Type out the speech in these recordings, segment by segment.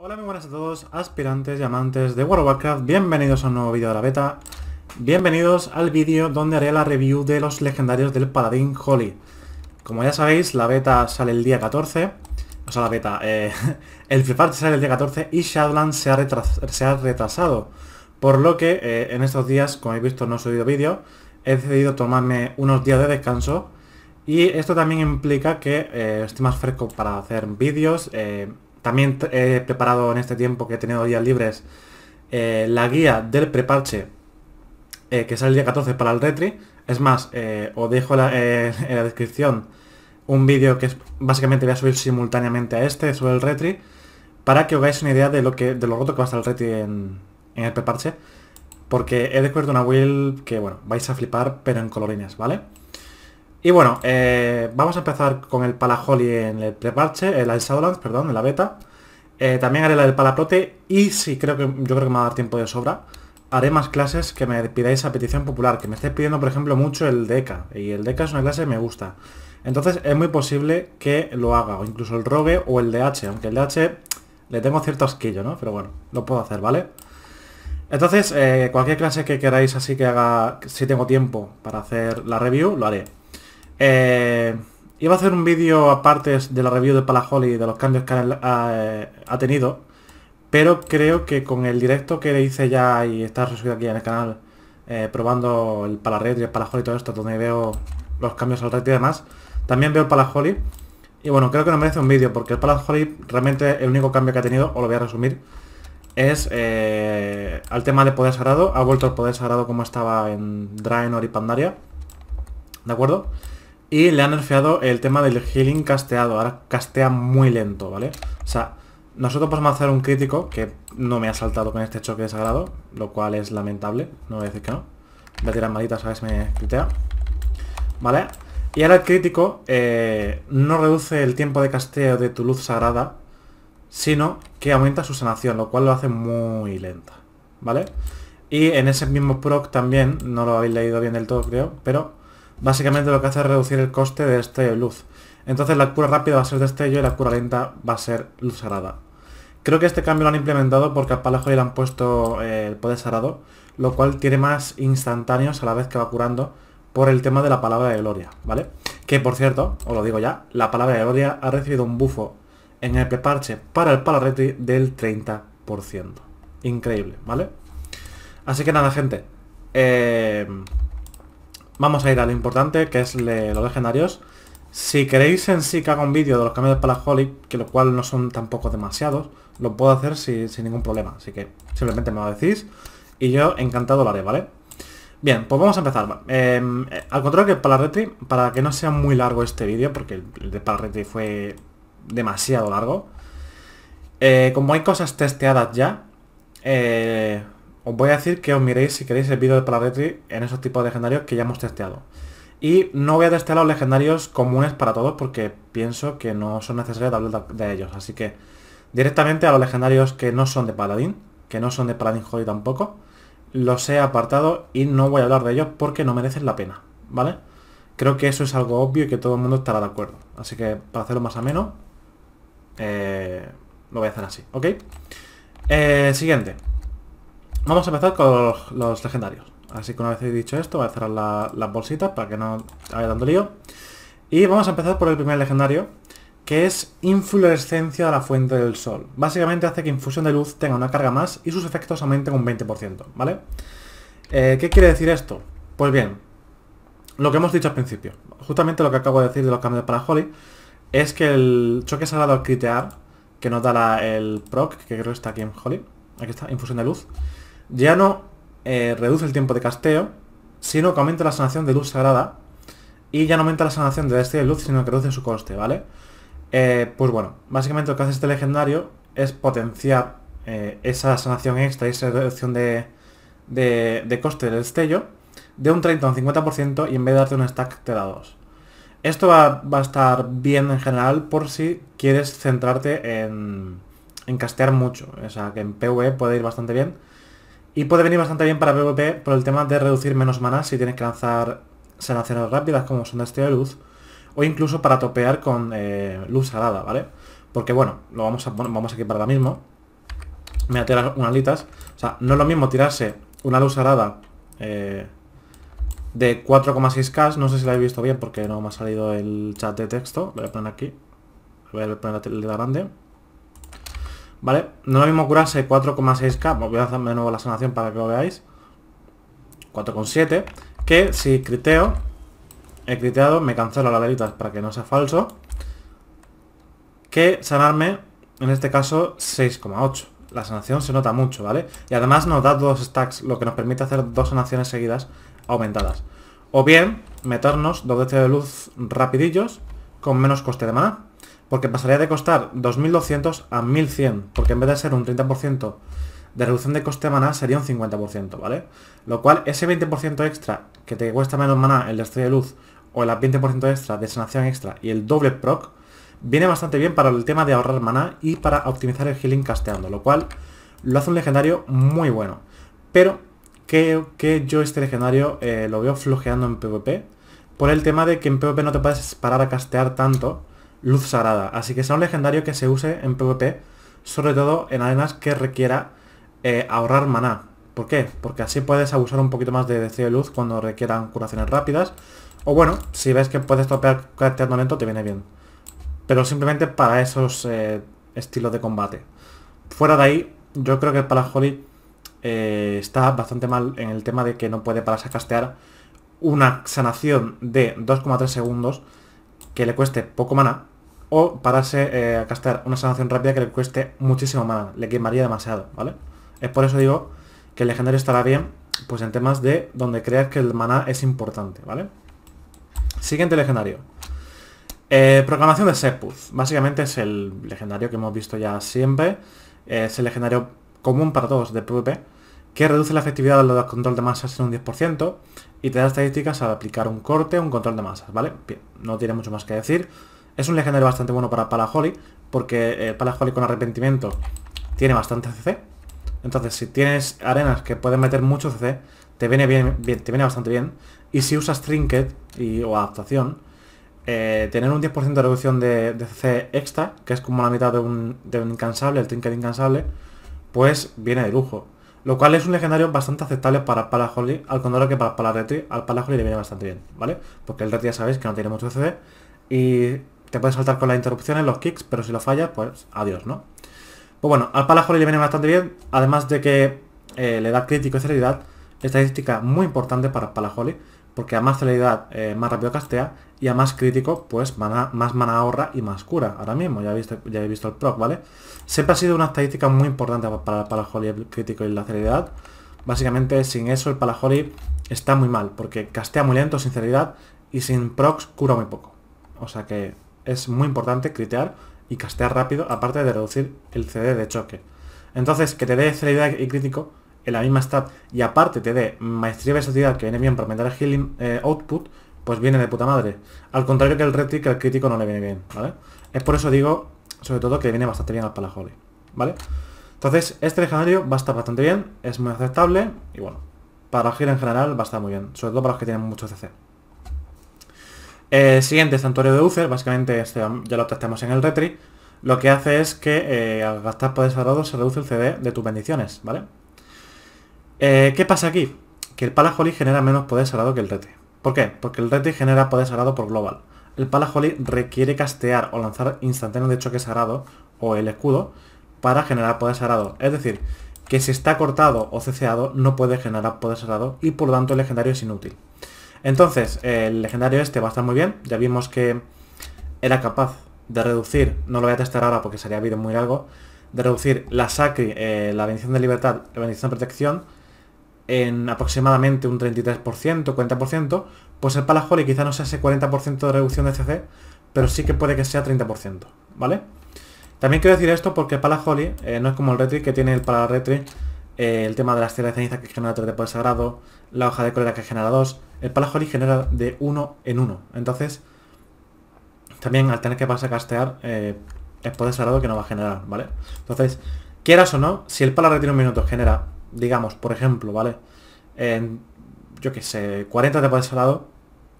Hola, muy buenas a todos, aspirantes y amantes de World of Warcraft. Bienvenidos a un nuevo vídeo de la beta. Bienvenidos al vídeo donde haré la review de los legendarios del paladín Holly. Como ya sabéis, la beta sale el día 14. O sea, la beta... Eh, el Free sale el día 14 y Shadowlands se ha, retrasado. Por lo que eh, en estos días, como habéis visto, no he subido vídeo. He decidido tomarme unos días de descanso. Y esto también implica que eh, estoy más fresco para hacer vídeos eh, también he eh, preparado en este tiempo que he tenido días libres eh, la guía del preparche eh, que sale el día 14 para el Retri. Es más, os dejo en la descripción un vídeo que básicamente voy a subir simultáneamente a este sobre el Retri para que os hagáis una idea de lo que de lo roto que va a estar el Retri en, en el preparche. Porque he descubierto una build que, bueno, vais a flipar, pero en colorines, ¿vale? Y bueno, eh, vamos a empezar con el Palaholi en el preparche, en eh, la Shadowlands, perdón, en la beta. Eh, también haré la del Palaprote y si creo que, yo creo que me va a dar tiempo de sobra. Haré más clases que me pidáis a petición popular, que me estáis pidiendo, por ejemplo, mucho el Deca. Y el Deca es una clase que me gusta. Entonces es muy posible que lo haga, o incluso el Rogue o el DH, aunque el DH le tengo cierto asquillo, ¿no? Pero bueno, lo puedo hacer, ¿vale? Entonces, cualquier clase que queráis así que haga, si tengo tiempo para hacer la review, lo haré. Eh, iba a hacer un vídeo aparte de la review de Palajoly y de los cambios que eh, ha, tenido, pero creo que con el directo que hice ya y está resumido aquí en el canal, eh, probando el Palaret y el y todo esto, donde veo los cambios al red y demás, también veo el Palajoli Y bueno, creo que no merece un vídeo, porque el Palajoli realmente el único cambio que ha tenido, O lo voy a resumir, es al tema de poder sagrado. Ha vuelto el poder sagrado como estaba en Draenor y Pandaria. ¿De acuerdo? Y le han nerfeado el tema del healing casteado. Ahora castea muy lento, ¿vale? O sea, nosotros podemos hacer un crítico que no me ha saltado con este choque de sagrado, lo cual es lamentable, no voy a decir que no. Voy a tirar malitas a me critea. ¿Vale? Y ahora el crítico eh, no reduce el tiempo de casteo de tu luz sagrada, sino que aumenta su sanación, lo cual lo hace muy lenta. ¿Vale? Y en ese mismo proc también, no lo habéis leído bien del todo creo, pero Básicamente lo que hace es reducir el coste de este luz. Entonces la cura rápida va a ser destello y la cura lenta va a ser luz arada Creo que este cambio lo han implementado porque al Palajo le han puesto eh, el poder sarado, lo cual tiene más instantáneos a la vez que va curando por el tema de la palabra de gloria, ¿vale? Que por cierto, os lo digo ya, la palabra de gloria ha recibido un bufo en el preparche para el palarreti del 30%. Increíble, ¿vale? Así que nada, gente. Eh, Vamos a ir a lo importante, que es los legendarios. Si queréis en sí que haga un vídeo de los cambios de holly que lo cual no son tampoco demasiados, lo puedo hacer sin ningún problema. Así que simplemente me lo decís y yo encantado lo haré, ¿vale? Bien, pues vamos a empezar. Em, eh, al contrario que para para que no sea muy largo este vídeo, porque el de Palaretri fue demasiado largo, eh, como hay cosas testeadas ya, eh, os voy a decir que os miréis si queréis el vídeo de Paladetri en esos tipos de legendarios que ya hemos testeado. Y no voy a testear los legendarios comunes para todos porque pienso que no son necesarios de hablar de ellos. Así que directamente a los legendarios que no son de Paladín, que no son de Paladín Hoy tampoco, los he apartado y no voy a hablar de ellos porque no merecen la pena, ¿vale? Creo que eso es algo obvio y que todo el mundo estará de acuerdo. Así que para hacerlo más ameno, eh, lo voy a hacer así, ¿ok? Eh, siguiente. Vamos a empezar con los, legendarios. Así que una vez he dicho esto, voy a cerrar las bolsitas para que no haya tanto lío. Y vamos a empezar por el primer legendario, que es inflorescencia de la Fuente del Sol. Básicamente hace que infusión de luz tenga una carga más y sus efectos aumenten un 20%, ¿vale? Eh, ¿Qué quiere decir esto? Pues bien, lo que hemos dicho al principio, justamente lo que acabo de decir de los cambios para Holly, es que el choque salado al critear, que nos da el proc, que creo que está aquí en Holly, aquí está, infusión de luz, ya no eh, reduce el tiempo de casteo, sino que aumenta la sanación de luz sagrada. Y ya no aumenta la sanación de este de luz, sino que reduce su coste, ¿vale? Eh, pues bueno, básicamente lo que hace este legendario es potenciar eh, esa sanación extra y esa reducción de, coste del destello de un 30 a un 50% y en vez de darte un stack te da dos. Esto va, a estar bien en general por si quieres centrarte en, en castear mucho. O sea, que en PvE puede ir bastante bien y puede venir bastante bien para PvP por el tema de reducir menos manas si tienes que lanzar sanaciones rápidas como son estrella de luz. O incluso para topear con eh, luz arada, ¿vale? Porque bueno, lo vamos a vamos a equipar ahora mismo. Me voy a tirar unas litas, O sea, no es lo mismo tirarse una luz arada eh, de 4,6K. No sé si la he visto bien porque no me ha salido el chat de texto. Lo voy a poner aquí. Voy a poner la grande. ¿Vale? No lo mismo curarse 4,6k, pues voy a hacer de nuevo la sanación para que lo veáis. 4,7, que si criteo, he criteado, me cancelo las velitas para que no sea falso, que sanarme, en este caso, 6,8. La sanación se nota mucho, ¿vale? Y además nos da dos stacks, lo que nos permite hacer dos sanaciones seguidas aumentadas. O bien, meternos dos destellos de luz rapidillos con menos coste de mana porque pasaría de costar 2.200 a 1.100, porque en vez de ser un 30% de reducción de coste de maná sería un 50%, ¿vale? Lo cual, ese 20% extra que te cuesta menos maná el de de luz o el 20% extra de sanación extra y el doble proc, viene bastante bien para el tema de ahorrar maná y para optimizar el healing casteando, lo cual lo hace un legendario muy bueno. Pero creo que yo este legendario eh, lo veo flojeando en PvP, por el tema de que en PvP no te puedes parar a castear tanto, luz sagrada, así que será un legendario que se use en PvP, sobre todo en arenas que requiera eh, ahorrar maná. ¿Por qué? Porque así puedes abusar un poquito más de deseo de luz cuando requieran curaciones rápidas, o bueno, si ves que puedes topear casteando lento te viene bien. Pero simplemente para esos eh, estilos de combate. Fuera de ahí, yo creo que para Holly eh, está bastante mal en el tema de que no puede pararse a castear una sanación de 2,3 segundos que le cueste poco maná, o pararse eh, a gastar una sanación rápida que le cueste muchísimo mana, le quemaría demasiado, ¿vale? Es por eso digo que el legendario estará bien, pues en temas de donde creas que el maná es importante, ¿vale? Siguiente legendario. Eh, programación de Sepuz. Básicamente es el legendario que hemos visto ya siempre. es el legendario común para todos de PvP, que reduce la efectividad de los control de masas en un 10%, y te da estadísticas al aplicar un corte o un control de masas, ¿vale? no tiene mucho más que decir. Es un legendario bastante bueno para Palajoli, porque el eh, con arrepentimiento tiene bastante CC. Entonces, si tienes arenas que pueden meter mucho CC, te viene bien, viene bastante bien. Y si usas trinket y, o adaptación, eh, tener un 10% de reducción de, CC extra, que es como la mitad de un, de un incansable, el trinket incansable, pues viene de lujo. Lo cual es un legendario bastante aceptable para palajoli al contrario que para, para al Palaholi le viene bastante bien, ¿vale? Porque el Retri ya sabéis que no tiene mucho CD y te puedes saltar con las interrupciones, los kicks, pero si lo fallas, pues adiós, ¿no? Pues bueno, al palajoli le viene bastante bien, además de que eh, le da crítico y celeridad, estadística muy importante para palajoli porque a más celeridad eh, más rápido castea y a más crítico pues más mana ahorra y más cura ahora mismo, ya, visto he visto el proc, ¿vale? Siempre ha sido una estadística muy importante para, el Holy el crítico y la celeridad básicamente sin eso el palajoli está muy mal porque castea muy lento sin celeridad y sin procs cura muy poco o sea que es muy importante critear y castear rápido aparte de reducir el CD de choque entonces que te dé celeridad y crítico en la misma stat y aparte te dé maestría de sociedad que viene bien para aumentar el healing eh, output, pues viene de puta madre. Al contrario que el que al crítico no le viene bien, ¿vale? Es por eso digo, sobre todo, que viene bastante bien al Palajoli, ¿vale? Entonces, este escenario va a estar bastante bien, es muy aceptable y bueno, para gira en general va a estar muy bien, sobre todo para los que tienen mucho CC. siguiente, Santuario de Uther, básicamente este, ya lo testamos en el Retri. Lo que hace es que eh, al gastar poderes sagrados se reduce el CD de tus bendiciones, ¿vale? Eh, ¿Qué pasa aquí? Que el Palajoli genera menos poder sagrado que el Rete. ¿Por qué? Porque el Rete genera poder sagrado por global. El Palajoli requiere castear o lanzar instantáneo de choque sagrado o el escudo para generar poder sagrado. Es decir, que si está cortado o ceseado no puede generar poder sagrado y por lo tanto el legendario es inútil. Entonces, el legendario este va a estar muy bien. Ya vimos que era capaz de reducir, no lo voy a testar ahora porque sería vídeo muy largo, de reducir la Sacri, eh, la bendición de libertad, la bendición de protección en aproximadamente un 33%, 40%, pues el Palaholi quizá no sea ese 40% de reducción de CC, pero sí que puede que sea 30%, ¿vale? También quiero decir esto porque el eh, no es como el Retri que tiene el Palaretri, Retri eh, el tema de las tierras de ceniza que genera 3 de poder sagrado, la hoja de cólera que genera 2, el Palaholi genera de 1 en 1, entonces también al tener que pasar a castear el eh, poder sagrado que no va a generar, ¿vale? Entonces, quieras o no, si el pala en un minuto genera digamos, por ejemplo, ¿vale? En, yo qué sé, 40 de poder salado,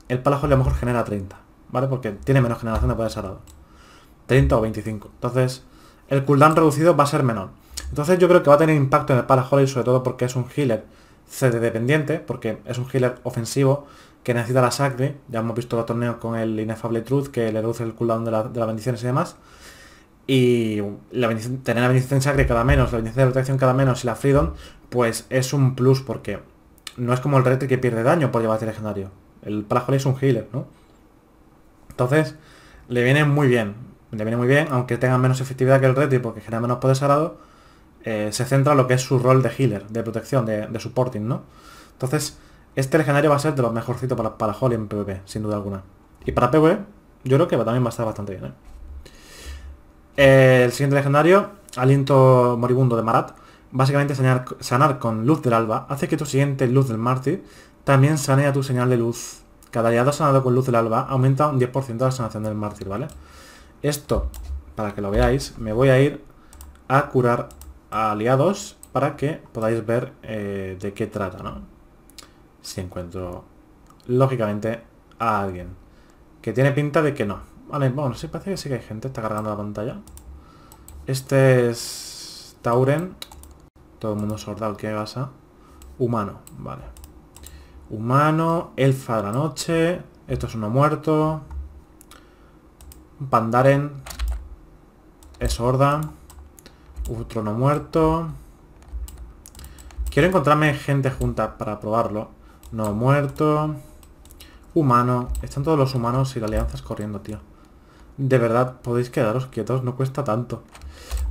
el palajo a lo mejor genera 30, ¿vale? Porque tiene menos generación de poder salado. 30 o 25. Entonces, el cooldown reducido va a ser menor. Entonces yo creo que va a tener impacto en el y sobre todo porque es un healer CD dependiente, porque es un healer ofensivo que necesita la sacre. Ya hemos visto los torneos con el Inefable Truth, que le reduce el cooldown de, las bendiciones y demás. Y la tener la bendición sacre cada menos, la bendición de protección cada menos y la freedom pues es un plus porque no es como el Retri que pierde daño por llevarse legendario. El Prajol es un healer, ¿no? Entonces, le viene muy bien. Le viene muy bien, aunque tenga menos efectividad que el Retri porque genera menos poder sagrado, eh, se centra en lo que es su rol de healer, de protección, de, supporting, ¿no? Entonces, este legendario va a ser de los mejorcitos para, para en PvP, sin duda alguna. Y para PvE, yo creo que también va a estar bastante bien, ¿eh? El siguiente legendario, Aliento Moribundo de Marat. Básicamente sanar, con luz del alba hace que tu siguiente luz del mártir también sane a tu señal de luz. Cada aliado sanado con luz del alba aumenta un 10% la sanación del mártir, ¿vale? Esto, para que lo veáis, me voy a ir a curar a aliados para que podáis ver eh, de qué trata, ¿no? Si encuentro, lógicamente, a alguien. Que tiene pinta de que no. Vale, bueno, si parece que sí que hay gente. Está cargando la pantalla. Este es Tauren. Todo el mundo que ¿qué pasa? Humano, vale. Humano, elfa de la noche. Esto es uno muerto. Pandaren. Es horda. Otro no muerto. Quiero encontrarme gente junta para probarlo. No muerto. Humano. Están todos los humanos y la alianza es corriendo, tío. De verdad, podéis quedaros quietos, no cuesta tanto.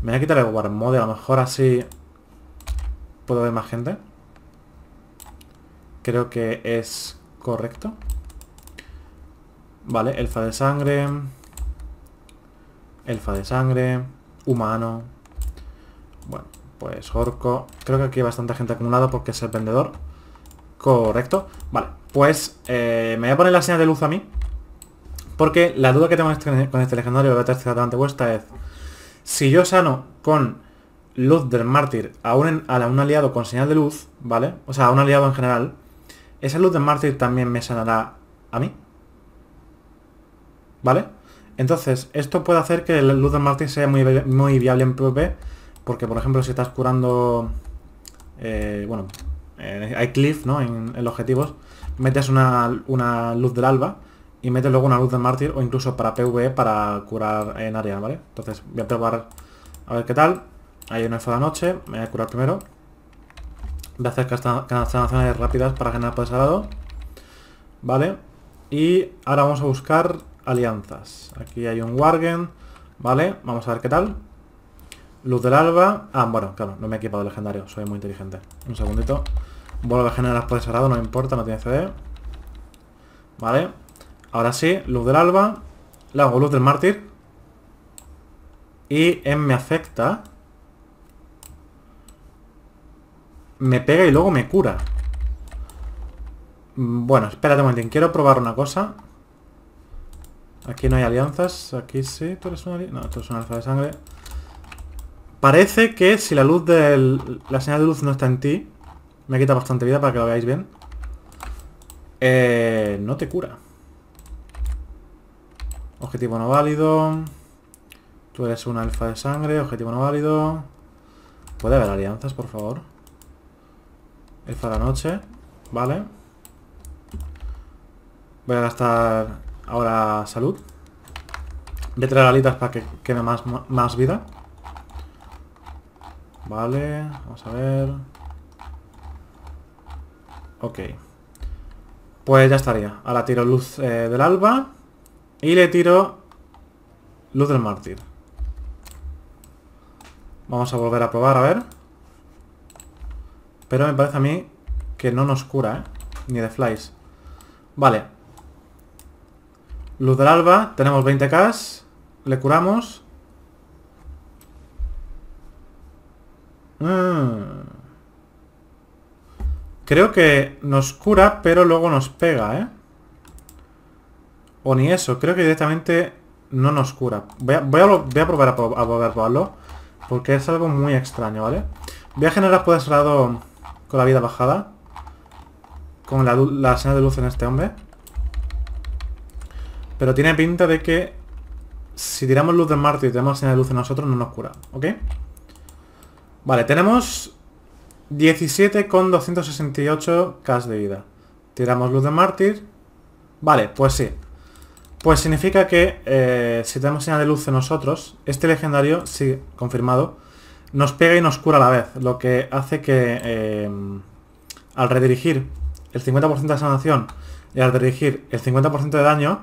Me voy a quitar el mode, a lo mejor así ¿Puedo ver más gente? Creo que es correcto. Vale, elfa de sangre. Elfa de sangre. Humano. Bueno, pues orco. Creo que aquí hay bastante gente acumulada porque es el vendedor. Correcto. Vale, pues eh, me voy a poner la señal de luz a mí. Porque la duda que tengo este, con este, legendario legendario, la voy a vuestra es... Si yo sano con luz del mártir a un, a un aliado con señal de luz, ¿vale? O sea, a un aliado en general, esa luz del mártir también me sanará a mí. ¿Vale? Entonces, esto puede hacer que la luz del mártir sea muy, muy viable en PvP, porque por ejemplo si estás curando, eh, bueno, hay cliff, ¿no? En, los objetivos, metes una, una luz del alba, y metes luego una luz del mártir o incluso para PvE para curar en área, ¿vale? Entonces voy a probar a ver qué tal. Hay una noche, me voy a curar primero. Voy a hacer zonas rápidas para generar por ese Vale. Y ahora vamos a buscar alianzas. Aquí hay un Wargen. Vale, vamos a ver qué tal. Luz del alba. Ah, bueno, claro, no me he equipado el legendario. Soy muy inteligente. Un segundito. Vuelvo a generar por salado, no importa, no tiene CD. Vale. Ahora sí, luz del alba. Le hago luz del mártir. Y en me afecta. me pega y luego me cura. Bueno, espérate un momento. Quiero probar una cosa. Aquí no hay alianzas. Aquí sí. Tú eres una, no, tú eres una alfa de sangre. Parece que si la luz del... La señal de luz no está en ti. Me quita bastante vida para que lo veáis bien. Eh, no te cura. Objetivo no válido. Tú eres un alfa de sangre. Objetivo no válido. ¿Puede haber alianzas, por favor? para la noche, ¿vale? Voy a gastar ahora salud. Voy a traer alitas para que quede más, vida. Vale, vamos a ver. Ok. Pues ya estaría. Ahora tiro luz eh, del alba. Y le tiro luz del mártir. Vamos a volver a probar, a ver. Pero me parece a mí que no nos cura, ¿eh? Ni de flies. Vale. Luz del alba. Tenemos 20k. Le curamos. Mm. Creo que nos cura, pero luego nos pega, ¿eh? O ni eso. Creo que directamente no nos cura. Voy a, probar a, a, probarlo. Porque es algo muy extraño, ¿vale? Voy a generar por ese con la vida bajada. Con la, señal de luz en este hombre. Pero tiene pinta de que si tiramos luz del mártir y tenemos señal de luz en nosotros, no nos cura, ¿ok? Vale, tenemos con 17,268 cas de vida. Tiramos luz de mártir. Vale, pues sí. Pues significa que eh, si tenemos señal de luz en nosotros, este legendario, sí, confirmado, nos pega y nos cura a la vez, lo que hace que eh, al redirigir el 50% de sanación y al redirigir el 50% de daño,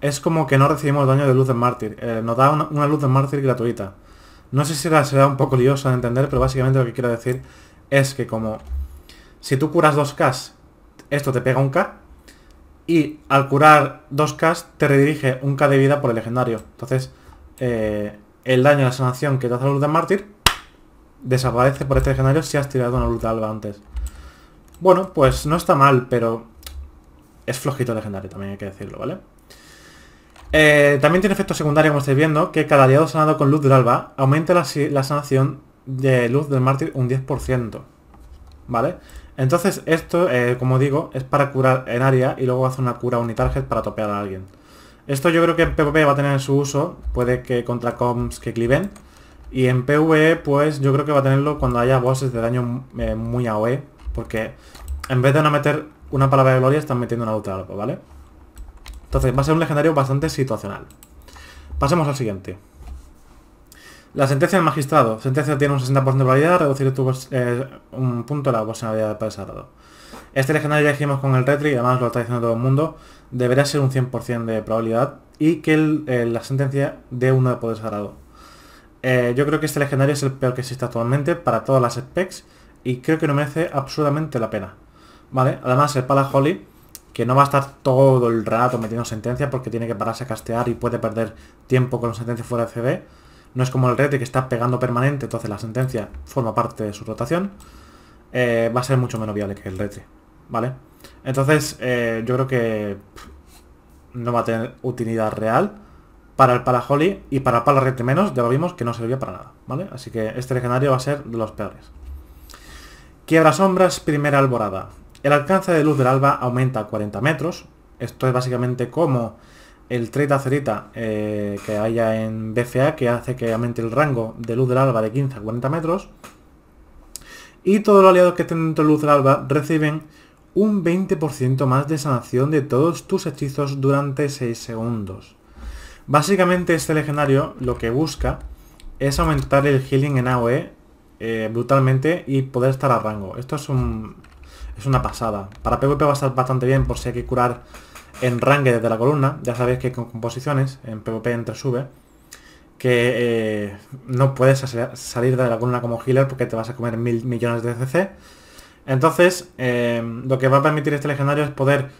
es como que no recibimos daño de luz de mártir. Eh, nos da una, luz de mártir gratuita. No sé si será, un poco liosa de entender, pero básicamente lo que quiero decir es que como si tú curas 2K, esto te pega un K, y al curar dos k te redirige un K de vida por el legendario. Entonces, eh, el daño de la sanación que te hace la luz de mártir desaparece por este legendario si has tirado una luz de alba antes. Bueno, pues no está mal, pero es flojito legendario, también hay que decirlo, ¿vale? Eh, también tiene efecto secundario, como estáis viendo, que cada aliado sanado con luz del alba aumenta la, sanación de luz del mártir un 10%. ¿Vale? Entonces esto, eh, como digo, es para curar en área y luego hace una cura unitarget para topear a alguien. Esto yo creo que en PvP va a tener su uso, puede que contra comps que cliven, y en PvE, pues yo creo que va a tenerlo cuando haya bosses de daño eh, muy AOE. Porque en vez de no meter una palabra de gloria, están metiendo una otra ¿vale? Entonces, va a ser un legendario bastante situacional. Pasemos al siguiente. La sentencia del magistrado. Sentencia tiene un 60% de probabilidad, reducir tu, eh, un punto de la posibilidad de Sagrado Este legendario ya hicimos con el retri, y además lo está diciendo todo el mundo, deberá ser un 100% de probabilidad y que eh, la sentencia dé uno de poder sagrado. Eh, yo creo que este legendario es el peor que existe actualmente para todas las specs y creo que no merece absolutamente la pena. ¿Vale? Además, el Pala Holly, que no va a estar todo el rato metiendo sentencia porque tiene que pararse a castear y puede perder tiempo con sentencia fuera de CD. No es como el Retri que está pegando permanente, entonces la sentencia forma parte de su rotación. Eh, va a ser mucho menos viable que el Retri, ¿vale? Entonces, eh, yo creo que no va a tener utilidad real para el palajoli y para el menos, ya lo vimos que no servía para nada, ¿vale? Así que este legendario va a ser de los peores. Quiebra sombras, primera alborada. El alcance de luz del alba aumenta a 40 metros. Esto es básicamente como el trade acerita eh, que haya en BFA, que hace que aumente el rango de luz del alba de 15 a 40 metros. Y todos los aliados que estén dentro de luz del alba reciben un 20% más de sanación de todos tus hechizos durante 6 segundos. Básicamente este legendario lo que busca es aumentar el healing en AOE eh, brutalmente y poder estar a rango. Esto es una pasada. Para PvP va a estar bastante bien por si hay que curar en rango desde la columna. Ya sabéis que con composiciones en PvP entre sube que eh, no puedes salir de la columna como healer porque te vas a comer mil millones de CC. Entonces, eh, lo que va a permitir este legendario es poder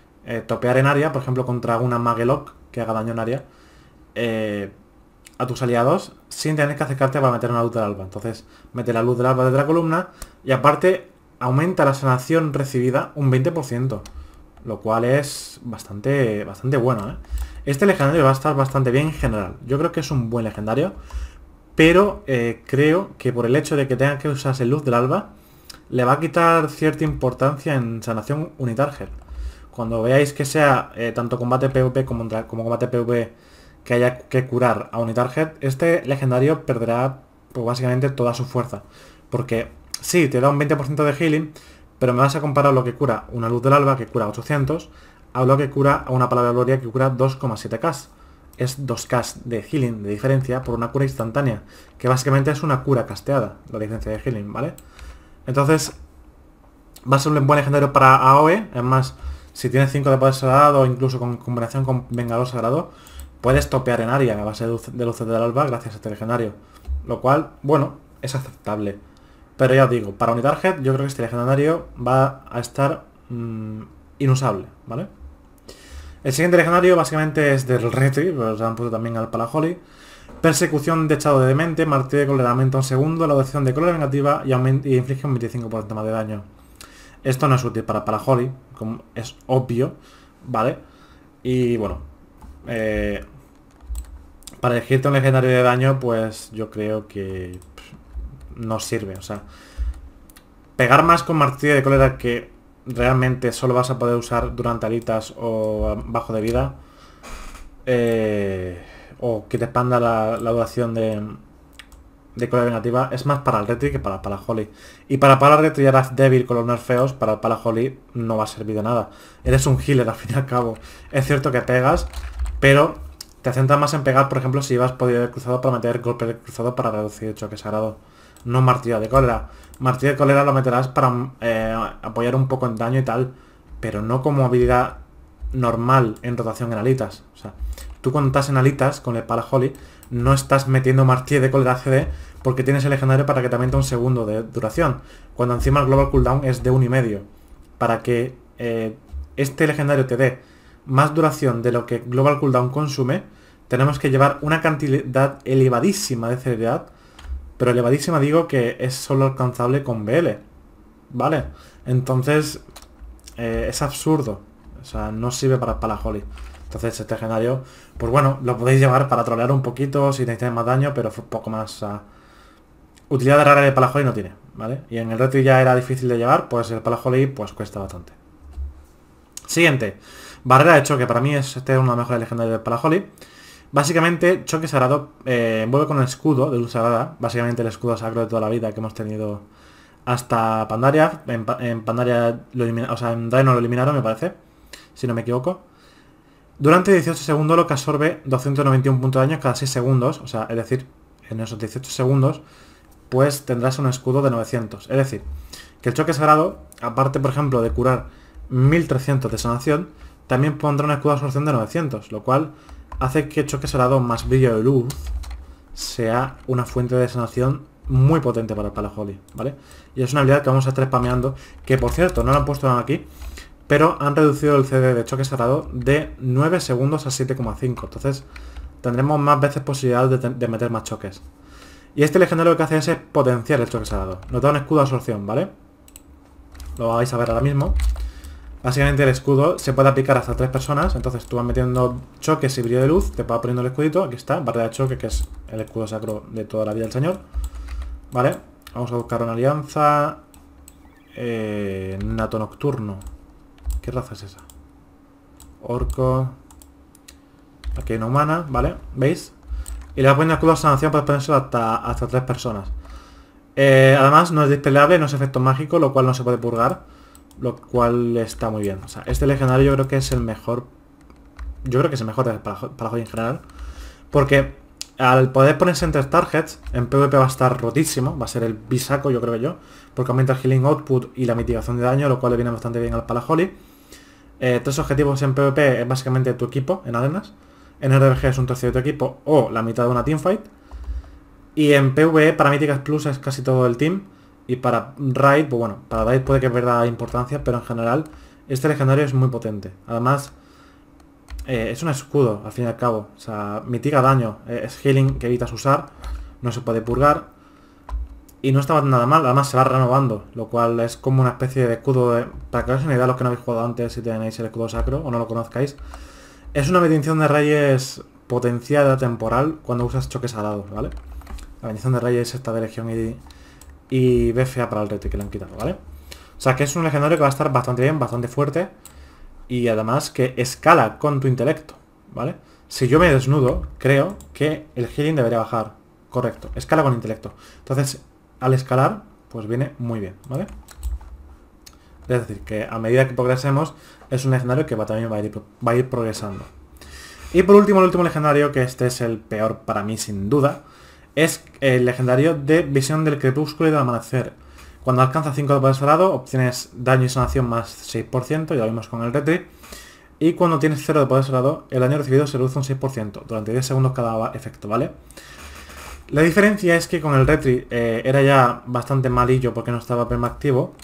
topear en área, por ejemplo, contra una Magelock que haga daño en área. Eh, a tus aliados sin tener que acercarte para meter una luz del alba. Entonces, mete la luz del alba de la columna y aparte aumenta la sanación recibida un 20%, lo cual es bastante, bastante bueno. ¿eh? Este legendario va a estar bastante bien en general. Yo creo que es un buen legendario, pero eh, creo que por el hecho de que tenga que usarse luz del alba, le va a quitar cierta importancia en sanación unitarger. Cuando veáis que sea tanto combate PvP como, como combate PvP que haya que curar a Unitarget, este legendario perderá pues, básicamente toda su fuerza. Porque sí, te da un 20% de healing, pero me vas a comparar lo que cura una luz del alba, que cura 800, a lo que cura a una palabra gloria que cura 2,7k. Es 2k de healing de diferencia por una cura instantánea, que básicamente es una cura casteada, la diferencia de healing, ¿vale? Entonces, va a ser un buen legendario para AOE, más, si tiene 5 de poder sagrado, o incluso con combinación con vengador sagrado, puedes topear en área a base de luces del alba gracias a este legendario. Lo cual, bueno, es aceptable. Pero ya os digo, para Unitarget yo creo que este legendario va a estar mm, inusable, ¿vale? El siguiente legendario básicamente es del Retri, pero pues se han puesto también al Palaholi. Persecución de echado de demente, martirio de un segundo, la adopción de color negativa y, inflige un 25% más de daño. Esto no es útil para Palaholi, como es obvio, ¿vale? Y bueno, eh, para elegirte un legendario de daño, pues yo creo que no sirve. O sea, pegar más con martillo de cólera que realmente solo vas a poder usar durante alitas o bajo de vida. Eh, o que te expanda la, duración de, de cólera negativa es más para el Retri que para para Holly. Y para para Retri a débil con los nerfeos, para para Holly no va a servir de nada. Eres un healer al fin y al cabo. Es cierto que pegas, pero te centras más en pegar, por ejemplo, si llevas de cruzado para meter golpe de cruzado para reducir el choque sagrado. No martillo de cólera. Martillo de cólera lo meterás para eh, apoyar un poco en daño y tal. Pero no como habilidad normal en rotación en alitas. O sea, tú cuando estás en alitas con el Holly, no estás metiendo martillo de cólera CD porque tienes el legendario para que te aumente un segundo de duración. Cuando encima el global cooldown es de un y medio. Para que eh, este legendario te dé más duración de lo que Global Cooldown consume, tenemos que llevar una cantidad elevadísima de celeridad, pero elevadísima digo que es solo alcanzable con BL, ¿vale? Entonces, eh, es absurdo, o sea, no sirve para, para Entonces este escenario, pues bueno, lo podéis llevar para trolear un poquito si necesitáis más daño, pero poco más... utilidad rara de Palajoli no tiene, ¿vale? Y en el reto ya era difícil de llevar, pues el Palajoli pues cuesta bastante. Siguiente. Barrera de choque, para mí es este es una mejor legendaria para Holly. Básicamente, choque sagrado eh, vuelve con el escudo de luz sagrada, básicamente el escudo sacro de toda la vida que hemos tenido hasta Pandaria. En, Pandaria lo eliminaron, o sea, en Draenor lo eliminaron, me parece, si no me equivoco. Durante 18 segundos lo que absorbe 291 puntos de daño cada 6 segundos, o sea, es decir, en esos 18 segundos, pues tendrás un escudo de 900. Es decir, que el choque sagrado, aparte, por ejemplo, de curar 1300 de sanación, también pondrá un escudo de absorción de 900, lo cual hace que choque salado más brillo de luz sea una fuente de sanación muy potente para el holly ¿vale? Y es una habilidad que vamos a estar spameando, que por cierto, no la han puesto aquí, pero han reducido el CD de choque salado de 9 segundos a 7,5, entonces tendremos más veces posibilidad de, meter más choques. Y este legendario lo que hace es potenciar el choque salado. Nos da un escudo de absorción, ¿vale? Lo vais a ver ahora mismo. Básicamente el escudo se puede aplicar hasta tres personas, entonces tú vas metiendo choques y brillo de luz, te vas poniendo el escudito, aquí está, barra de choque, que es el escudo sacro de toda la vida del señor. Vale, vamos a buscar una alianza. Eh, nato nocturno. ¿Qué raza es esa? Orco. Aquí hay una humana, ¿vale? ¿Veis? Y le va poniendo escudo a sanación para ponerse hasta, hasta tres personas. Eh, además no es dispeleable, no es efecto mágico, lo cual no se puede purgar. Lo cual está muy bien. O sea, este legendario yo creo que es el mejor... Yo creo que es el mejor para, para en general. Porque al poder ponerse entre targets, en PvP va a estar rotísimo. Va a ser el bisaco, yo creo yo. Porque aumenta el healing output y la mitigación de daño, lo cual le viene bastante bien al Palaholi. Eh, tres objetivos en PvP es básicamente tu equipo en arenas. En RBG es un tercio de tu equipo o la mitad de una teamfight. Y en PvE para Míticas Plus es casi todo el team. Y para Raid, pues bueno, para Raid puede que pierda importancia, pero en general este legendario es muy potente. Además, eh, es un escudo, al fin y al cabo. O sea, mitiga daño. Eh, es healing que evitas usar. No se puede purgar. Y no está nada mal, además se va renovando, lo cual es como una especie de escudo de... Para que os una idea los que no habéis jugado antes, si tenéis el escudo sacro o no lo conozcáis. Es una bendición de reyes potenciada temporal cuando usas choques alados, ¿vale? La bendición de reyes esta de legión y y BFA para el rete que le han quitado, ¿vale? O sea que es un legendario que va a estar bastante bien, bastante fuerte. Y además que escala con tu intelecto, ¿vale? Si yo me desnudo, creo que el healing debería bajar. Correcto, escala con intelecto. Entonces, al escalar, pues viene muy bien, ¿vale? Es decir, que a medida que progresemos, es un legendario que va, también va a, ir, va a ir progresando. Y por último, el último legendario, que este es el peor para mí sin duda, es el legendario de Visión del Crepúsculo y del Amanecer. Cuando alcanza 5 de poder sagrado, obtienes daño y sanación más 6%, ya lo vimos con el retri. Y cuando tienes 0 de poder sagrado, el daño recibido se reduce un 6% durante 10 segundos cada efecto, ¿vale? La diferencia es que con el retri eh, era ya bastante malillo porque no estaba activo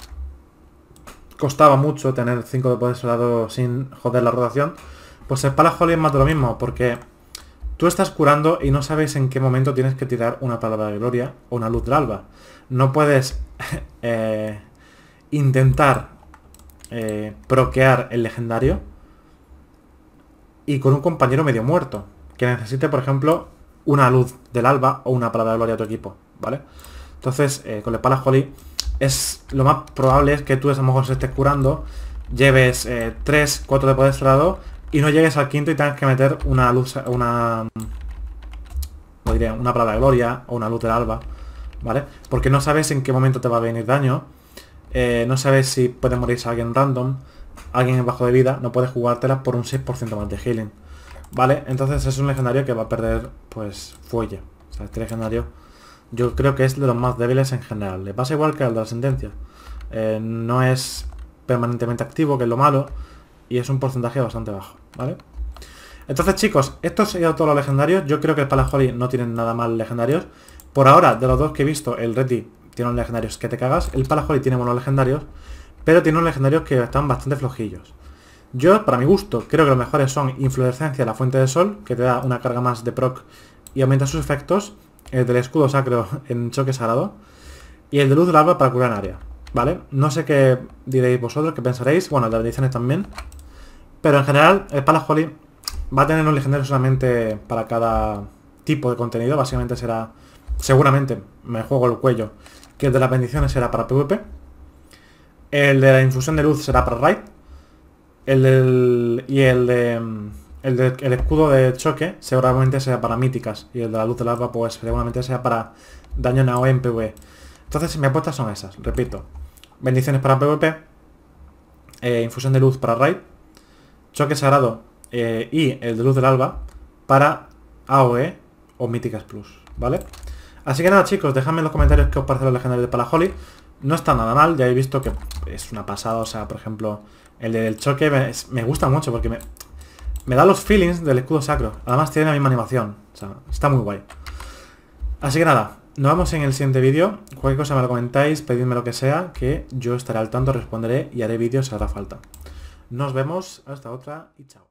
Costaba mucho tener 5 de poder sagrado sin joder la rotación. Pues el para Holly es más de lo mismo, porque Tú estás curando y no sabes en qué momento tienes que tirar una palabra de gloria o una luz del alba. No puedes eh, intentar eh, proquear el legendario y con un compañero medio muerto que necesite, por ejemplo, una luz del alba o una palabra de gloria a tu equipo, ¿vale? Entonces, eh, con el pala es lo más probable es que tú a lo mejor se estés curando, lleves 3, eh, 4 de poder estrado y no llegues al quinto y tengas que meter una luz, una... diré, una palabra de gloria o una luz del alba, ¿vale? Porque no sabes en qué momento te va a venir daño, eh, no sabes si puede morirse alguien random, alguien en bajo de vida, no puedes jugártela por un 6% más de healing, ¿vale? Entonces es un legendario que va a perder, pues, fuelle. O sea, este legendario yo creo que es de los más débiles en general. Le pasa igual que al de la sentencia. Eh, no es permanentemente activo, que es lo malo, y es un porcentaje bastante bajo, ¿vale? Entonces, chicos, estos serían todos los legendarios. Yo creo que el Palajoli no tienen nada más legendarios. Por ahora, de los dos que he visto, el Reti tiene unos legendarios que te cagas. El Palajoli tiene buenos legendarios, pero tiene unos legendarios que están bastante flojillos. Yo, para mi gusto, creo que los mejores son Inflorescencia, la Fuente de Sol, que te da una carga más de proc y aumenta sus efectos. El del Escudo Sacro en Choque Sagrado. Y el de Luz del Alba para curar en área. ¿Vale? No sé qué diréis vosotros, qué pensaréis. Bueno, las bendiciones también. Pero en general, el Palajoli va a tener un legendario solamente para cada tipo de contenido. Básicamente será... Seguramente, me juego el cuello, que el de las bendiciones será para PvP. El de la infusión de luz será para Raid. El Y el de... El, escudo de choque seguramente sea para míticas y el de la luz del alba pues seguramente sea para daño en AOE en PvE. Entonces mis apuestas son esas, repito. Bendiciones para PvP. Eh, infusión de luz para Raid. Choque sagrado eh, y el de luz del alba para AOE o Míticas Plus, ¿vale? Así que nada chicos, dejadme en los comentarios qué os parece la legendarios de Palajoly. No está nada mal, ya he visto que es una pasada, o sea, por ejemplo, el del choque me, gusta mucho porque me, me, da los feelings del escudo sacro. Además tiene la misma animación, o sea, está muy guay. Así que nada, nos vemos en el siguiente vídeo. Cualquier cosa me lo comentáis, pedidme lo que sea, que yo estaré al tanto, responderé y haré vídeos si hará falta. Nos vemos, hasta otra y chao.